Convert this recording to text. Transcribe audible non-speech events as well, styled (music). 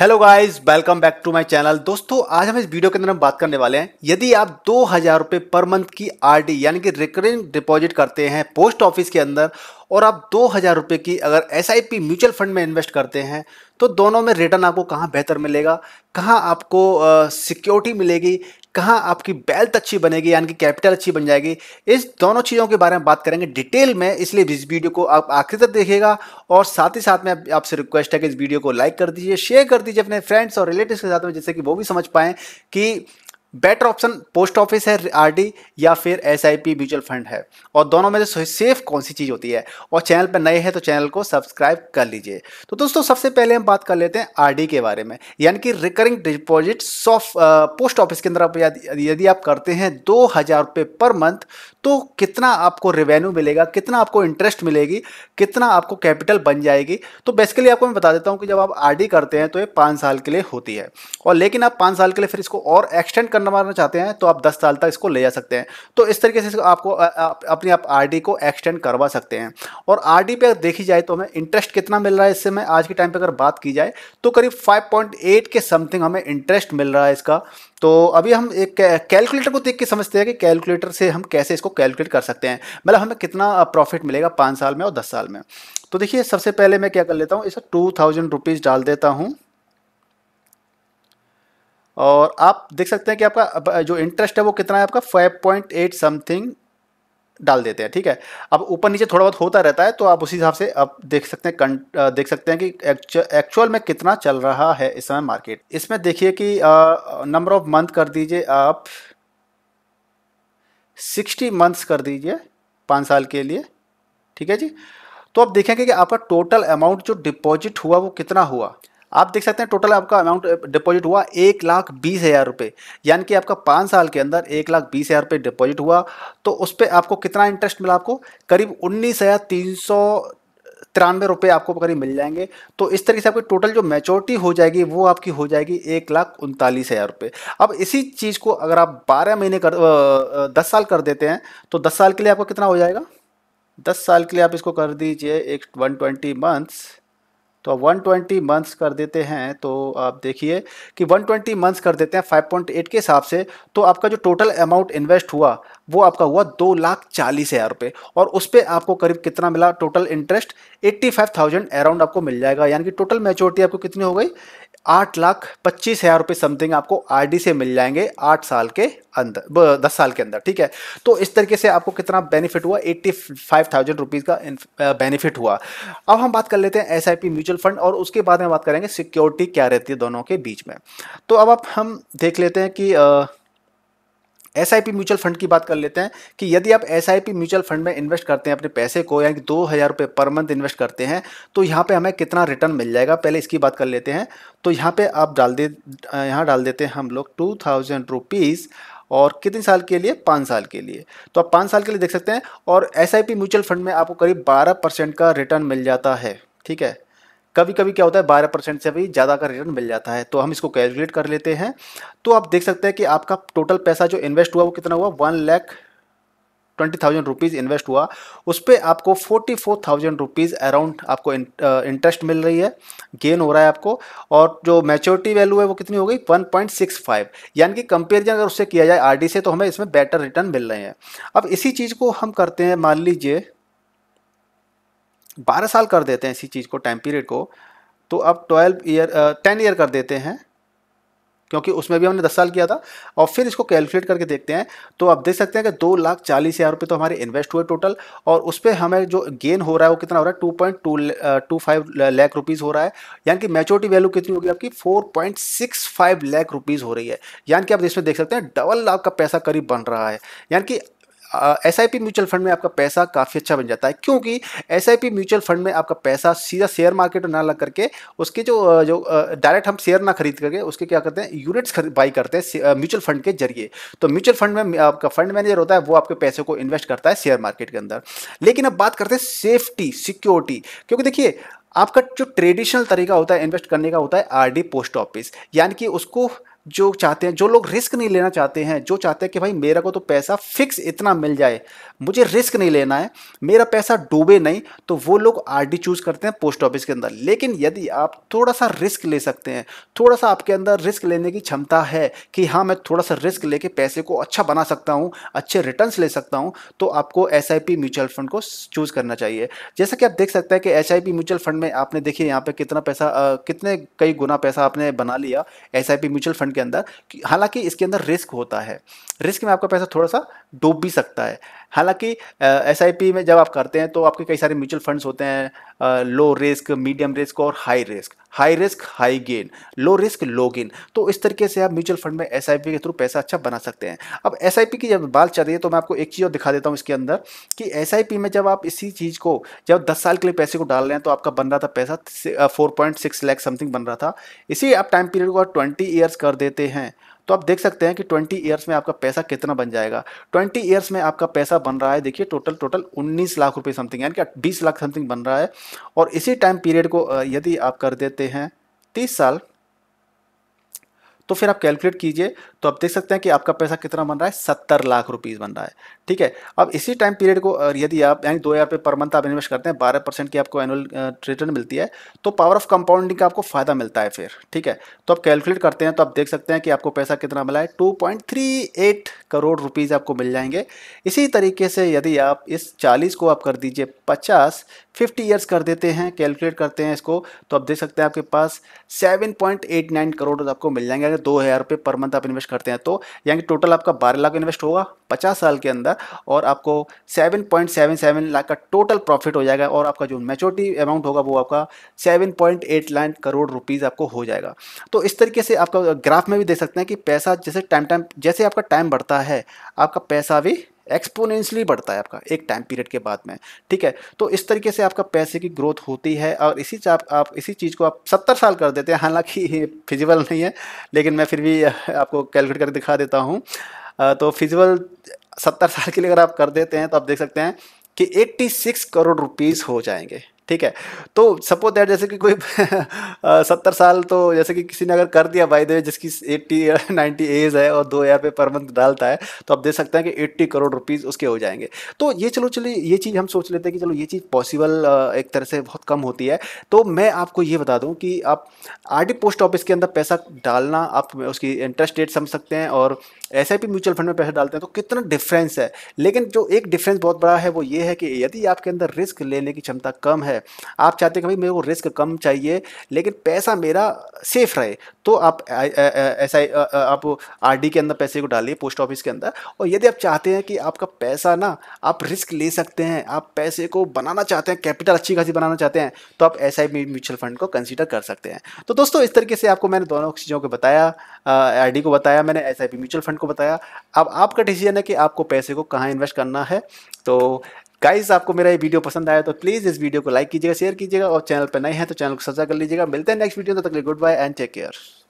hello guys welcome back to my channel दोस्तों आज हम इस वीडियो के अंदर हम बात करने वाले हैं यदि आप दो हजार रुपये पर मंथ की आरडी यानी कि रिकरिंग डिपॉजिट करते हैं पोस्ट ऑफिस के अंदर और आप दो हजार रुपये की अगर एसआईपी म्यूचुअल फंड में इन्वेस्ट करते हैं तो दोनों में रिटर्न आपको कहाँ बेहतर मिलेगा कहाँ आपको सिक्योरिटी मिलेगी कहाँ आपकी बेल्थ अच्छी बनेगी यानी कि कैपिटल अच्छी बन जाएगी इस दोनों चीज़ों के बारे में बात करेंगे डिटेल में इसलिए इस वीडियो को आप आखिर तक देखिएगा और साथ ही साथ में आपसे रिक्वेस्ट है कि इस वीडियो को लाइक कर दीजिए शेयर कर दीजिए अपने फ्रेंड्स और रिलेटिव्स के साथ में जिससे कि वो भी समझ पाएँ कि बेटर ऑप्शन पोस्ट ऑफिस है आरडी या फिर एसआईपी म्यूचुअल फंड है और दोनों में से सेफ कौन सी चीज़ होती है और चैनल पर नए हैं तो चैनल को सब्सक्राइब कर लीजिए तो दोस्तों सबसे पहले हम बात कर लेते हैं आरडी के बारे में यानी कि रिकरिंग डिपॉजिट सॉफ्ट पोस्ट ऑफिस के अंदर आप यदि आप करते हैं दो हज़ार पर मंथ तो कितना आपको रेवेन्यू मिलेगा कितना आपको इंटरेस्ट मिलेगी कितना आपको कैपिटल बन जाएगी तो बेसिकली आपको मैं बता देता हूँ कि जब आप आर करते हैं तो ये पाँच साल के लिए होती है और लेकिन आप पाँच साल के लिए फिर इसको और एक्सटेंड करना चाहते हैं तो आप दस साल तक इसको ले जा सकते हैं तो इस तरीके से आपको अपने आप आर को एक्सटेंड करवा सकते हैं और आर पे अगर देखी जाए तो हमें इंटरेस्ट कितना मिल रहा है इससे मैं आज के टाइम पर अगर बात की जाए तो करीब 5.8 के समथिंग हमें इंटरेस्ट मिल रहा है इसका तो अभी हम एक कैलकुलेटर को देख के समझते हैं कि कैलकुलेटर से हम कैसे इसको कैलकुलेट कर सकते हैं मतलब हमें कितना प्रॉफिट मिलेगा पाँच साल में और दस साल में तो देखिए सबसे पहले मैं क्या कर लेता हूँ इसे टू थाउजेंड रुपीज़ डाल देता हूँ और आप देख सकते हैं कि आपका जो इंटरेस्ट है वो कितना है आपका फाइव पॉइंट एट समथिंग डाल देते हैं ठीक है अब ऊपर नीचे थोड़ा बहुत होता रहता है तो आप उसी हिसाब से आप देख सकते हैं देख सकते हैं कि एक्चुअल में कितना चल रहा है इस समय मार्केट इसमें देखिए कि नंबर ऑफ मंथ कर दीजिए आप सिक्सटी मंथ्स कर दीजिए पाँच साल के लिए ठीक है जी तो आप देखेंगे कि आपका टोटल अमाउंट जो डिपॉजिट हुआ वो कितना हुआ आप देख सकते हैं टोटल आपका अमाउंट डिपॉजिट हुआ एक लाख बीस हज़ार रुपये यानी कि आपका पाँच साल के अंदर एक लाख बीस हज़ार रुपये डिपॉजिट हुआ तो उस पर आपको कितना इंटरेस्ट मिला आपको करीब उन्नीस हज़ार तीन सौ तिरानवे रुपये आपको करीब मिल जाएंगे तो इस तरीके से आपकी टोटल जो मेचोरिटी हो जाएगी वो आपकी हो जाएगी एक लाख उनतालीस हज़ार रुपये अब इसी चीज़ को अगर आप बारह महीने कर दस साल कर देते हैं तो दस साल के लिए आपका कितना हो जाएगा दस साल के लिए आप इसको कर दीजिए एक वन ट्वेंटी मंथ्स तो अब 120 मंथ्स कर देते हैं तो आप देखिए कि 120 मंथ्स कर देते हैं 5.8 के हिसाब से तो आपका जो टोटल अमाउंट इन्वेस्ट हुआ वो आपका हुआ दो लाख चालीस हज़ार रुपये और उस पर आपको करीब कितना मिला total interest eighty five thousand around आपको मिल जाएगा यानी कि टोटल मेचोरिटी आपको कितनी हो गई आठ लाख पच्चीस हज़ार रुपये समथिंग आपको आरडी से मिल जाएंगे आठ साल के अंदर दस साल के अंदर ठीक है तो इस तरीके से आपको कितना बेनिफिट हुआ एट्टी फाइव थाउजेंड रुपीज़ का बेनिफिट हुआ अब हम बात कर लेते हैं S I P mutual mutual fund और उसके बाद में बात करेंगे सिक्योरिटी क्या रहती है दोनों के बीच में तो अब आप हम देख लेते हैं कि S I P mutual fund की बात कर लेते हैं कि यदि आप S I P mutual fund में इन्वेस्ट करते हैं अपने पैसे को यानी दो हज़ार रुपये पर मंथ इन्वेस्ट करते हैं तो यहाँ पे हमें कितना रिटर्न मिल जाएगा पहले इसकी बात कर लेते हैं तो यहाँ पे आप डाल दे यहाँ डाल देते हैं हम लोग टू थाउजेंड रुपीज़ और कितने साल के लिए पाँच साल के लिए तो आप पाँच साल के लिए देख सकते हैं और S I P mutual fund में आपको करीब बारह परसेंट का रिटर्न मिल जाता है ठीक है कभी कभी क्या होता है बारह परसेंट से भी ज़्यादा का रिटर्न मिल जाता है तो हम इसको कैलकुलेट कर लेते हैं तो आप देख सकते हैं कि आपका टोटल पैसा जो इन्वेस्ट हुआ वो कितना हुआ one lakh twenty thousand rupees invest हुआ उस पर आपको forty four thousand rupees around आपको इंटरेस्ट मिल रही है गेन हो रहा है आपको और जो मेच्योरिटी वैल्यू है वो कितनी हो गई वन पॉइंट सिक्स फाइव यानी कि कंपेरिजन अगर उससे किया जाए आर से तो हमें इसमें बेटर रिटर्न मिल रहे हैं अब इसी चीज़ को हम करते हैं मान लीजिए बारह साल कर देते हैं इसी चीज़ को टाइम पीरियड को तो अब ट्वेल्व ईयर टेन ईयर कर देते हैं क्योंकि उसमें भी हमने दस साल किया था और फिर इसको कैलकुलेट करके देखते हैं तो आप देख सकते हैं कि दो लाख चालीस हज़ार रुपये तो हमारे इन्वेस्ट हुए टोटल और उस पर हमें जो गेन हो रहा है वो कितना हो रहा है two point two two five lakh rupees हो रहा है यानी कि मेचोरिटी वैल्यू कितनी होगी आपकी four point six five lakh rupees हो रही है यानी कि आप इसमें देख सकते हैं डबल लाख का पैसा करीब बन रहा है यानी कि S I P mutual fund में आपका पैसा काफ़ी अच्छा बन जाता है क्योंकि S I P mutual fund में आपका पैसा सीधा शेयर मार्केट में ना लग करके उसके जो जो डायरेक्ट हम शेयर ना खरीद करके उसके क्या करते हैं यूनिट्स बाई करते हैं म्यूचुअल फंड के जरिए तो म्यूचुअल फंड में आपका फंड मैनेजर होता है वो आपके पैसे को इन्वेस्ट करता है शेयर मार्केट के अंदर लेकिन अब बात करते हैं सेफ्टी सिक्योरिटी क्योंकि देखिए आपका जो ट्रेडिशनल तरीका होता है इन्वेस्ट करने का होता है आरडी पोस्ट ऑफिस यानी कि उसको जो चाहते हैं जो लोग रिस्क नहीं लेना चाहते हैं जो चाहते हैं कि भाई मेरा को तो पैसा फिक्स इतना मिल जाए मुझे रिस्क नहीं लेना है मेरा पैसा डूबे नहीं तो वो लोग आर चूज़ करते हैं पोस्ट ऑफिस के अंदर लेकिन यदि आप थोड़ा सा रिस्क ले सकते हैं थोड़ा सा आपके अंदर रिस्क लेने की क्षमता है कि हाँ मैं थोड़ा सा रिस्क लेके पैसे को अच्छा बना सकता हूँ अच्छे रिटर्न ले सकता हूँ तो आपको एस म्यूचुअल फंड को चूज़ करना चाहिए जैसा कि आप देख सकते हैं कि एस म्यूचुअल फंड में आपने देखिए यहाँ पर कितना पैसा कितने कई गुना पैसा आपने बना लिया एस म्यूचुअल फंड के अंदर हालांकि इसके अंदर रिस्क होता है रिस्क में आपका पैसा थोड़ा सा डूब भी सकता है हालांकि एस में जब आप करते हैं तो आपके कई सारे म्यूचुअल फंड्स होते हैं लो रिस्क मीडियम रिस्क और high risk high risk high gain low risk low gain तो इस तरीके से आप म्यूचुअल फंड में एस के थ्रू पैसा अच्छा बना सकते हैं अब एस की जब बात चल रही है तो मैं आपको एक चीज़ और दिखा देता हूँ इसके अंदर कि एस में जब आप इसी चीज़ को जब दस साल के लिए पैसे को डाल रहे हैं तो आपका बन रहा था पैसा four point six lakh something बन रहा था इसी आप टाइम पीरियड को ट्वेंटी ईयर्स कर देते हैं तो आप देख सकते हैं कि 20 ईयर्स में आपका पैसा कितना बन जाएगा 20 ईयर्स में आपका पैसा बन रहा है देखिए टोटल टोटल 19 लाख रुपए समथिंग यानी कि 20 लाख समथिंग बन रहा है और इसी टाइम पीरियड को यदि आप कर देते हैं 30 साल तो फिर आप कैलकुलेट कीजिए तो आप देख सकते हैं कि आपका पैसा कितना बन रहा है सत्तर लाख रुपीज़ बन रहा है ठीक है अब इसी टाइम पीरियड को यदि आप यानी दो हज़ार रुपये पर मंथ आप इन्वेस्ट करते हैं बारह परसेंट की आपको एनुअल रिटर्न मिलती है तो पावर ऑफ कंपाउंडिंग का आपको फ़ायदा मिलता है फिर ठीक है तो आप कैलकुलेट करते हैं तो आप देख सकते हैं कि आपको पैसा कितना मिला है टू करोड़ रुपीज़ आपको मिल जाएंगे इसी तरीके से यदि आप इस चालीस को आप कर दीजिए पचास फिफ्टी ईयर्स कर देते हैं कैलकुलेट करते हैं इसको तो आप देख सकते हैं आपके पास seven point eight nine crore आपको मिल जाएंगे अगर दो हज़ार रुपये पर मंथ आप इन्वेस्ट करते हैं तो यानी टोटल आपका बारह लाख इन्वेस्ट होगा पचास साल के अंदर और आपको seven point seven seven lakh का टोटल प्रॉफिट हो जाएगा और आपका जो मेचोरिटी अमाउंट होगा वो आपका seven point eight lakh crore rupees आपको हो जाएगा तो इस तरीके से आपका ग्राफ में भी देख सकते हैं कि पैसा जैसे टाइम टाइम जैसे आपका टाइम बढ़ता है आपका पैसा भी एक्सपोनेंशली बढ़ता है आपका एक टाइम पीरियड के बाद में ठीक है तो इस तरीके से आपका पैसे की ग्रोथ होती है और इसी आप, आप इसी चीज़ को आप सत्तर साल कर देते हैं हालांकि फिजिबल नहीं है लेकिन मैं फिर भी आपको कैलकुलेट करके दिखा देता हूँ तो फिजिबल सत्तर साल के लिए अगर आप कर देते हैं तो आप देख सकते हैं कि 86 करोड़ रुपीज़ हो जाएंगे ठीक है तो सपोज दैट जैसे कि कोई (laughs) सत्तर साल तो जैसे कि किसी ने अगर कर दिया बाई द वे जिसकी एट्टी नाइन्टी एज है और दो हज़ार रुपये पर मंथ डालता है तो आप देख सकते हैं कि एट्टी करोड़ रुपीज़ उसके हो जाएंगे तो ये चलो चलिए ये चीज़ हम सोच लेते हैं कि चलो ये चीज़ पॉसिबल एक तरह से बहुत कम होती है तो मैं आपको ये बता दूँ कि आप आर पोस्ट ऑफिस के अंदर पैसा डालना आप उसकी इंटरेस्ट रेट समझ सकते हैं और एस म्यूचुअल फंड में पैसा डालते हैं तो कितना डिफरेंस है लेकिन जो एक डिफरेंस बहुत बड़ा है वो ये है कि यदि आपके अंदर रिस्क लेने की क्षमता कम है है आप चाहते हैं कि भाई मेरे को रिस्क कम चाहिए लेकिन पैसा मेरा सेफ रहे तो आप ऐसा आप आर के अंदर पैसे को डालिए पोस्ट ऑफिस के अंदर और यदि आप चाहते हैं कि आपका पैसा ना आप रिस्क ले सकते हैं आप पैसे को बनाना चाहते हैं कैपिटल अच्छी खासी बनाना चाहते हैं तो आप एस म्यूचुअल फंड को कंसिडर कर सकते हैं तो दोस्तों इस तरीके से आपको मैंने दोनों चीज़ों को बताया आर को बताया मैंने एस म्यूचुअल फंड को बताया अब आपका डिसीजन है कि आपको पैसे को कहाँ इन्वेस्ट करना है तो गाइस आपको मेरा ये वीडियो पसंद आया तो प्लीज़ इस वीडियो को लाइक कीजिएगा शेयर कीजिएगा और चैनल पर नए हैं तो चैनल को सब्सक्राइब कर लीजिएगा मिलते हैं नेक्स्ट वीडियो तक good bye and take care